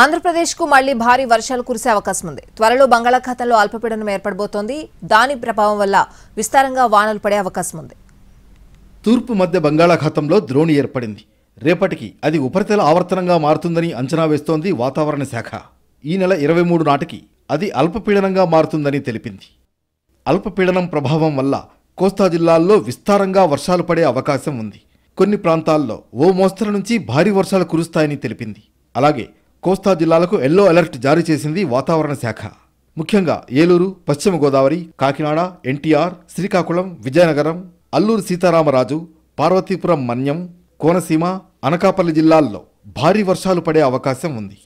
ఆంధ్రప్రదేశ్కు మళ్లీ భారీ వర్షాలు కురిసే అవకాశం ఉంది త్వరలో బంగాళాఖాతంలో అల్పపీడనం ఏర్పడబోతోంది దాని ప్రభావం వల్ల విస్తారంగా వానలు పడే అవకాశం ఉంది తూర్పు మధ్య బంగాళాఖాతంలో ద్రోణి ఏర్పడింది రేపటికి అది ఉపరితల ఆవర్తనంగా మారుతుందని అంచనా వేస్తోంది వాతావరణ శాఖ ఈ నెల ఇరవై మూడు నాటికి అది అల్పపీడనంగా మారుతుందని తెలిపింది అల్పపీడనం ప్రభావం వల్ల కోస్తా జిల్లాల్లో విస్తారంగా వర్షాలు పడే అవకాశం ఉంది కొన్ని ప్రాంతాల్లో ఓ మోస్తరు నుంచి భారీ వర్షాలు కురుస్తాయని తెలిపింది అలాగే కోస్తా జిల్లాలకు ఎల్లో అలర్ట్ జారీ చేసింది వాతావరణ శాఖ ముఖ్యంగా ఏలూరు పశ్చిమ గోదావరి కాకినాడ ఎన్టీఆర్ శ్రీకాకుళం విజయనగరం అల్లూరు సీతారామరాజు పార్వతీపురం మన్యం కోనసీమ అనకాపల్లి జిల్లాల్లో భారీ వర్షాలు పడే అవకాశం ఉంది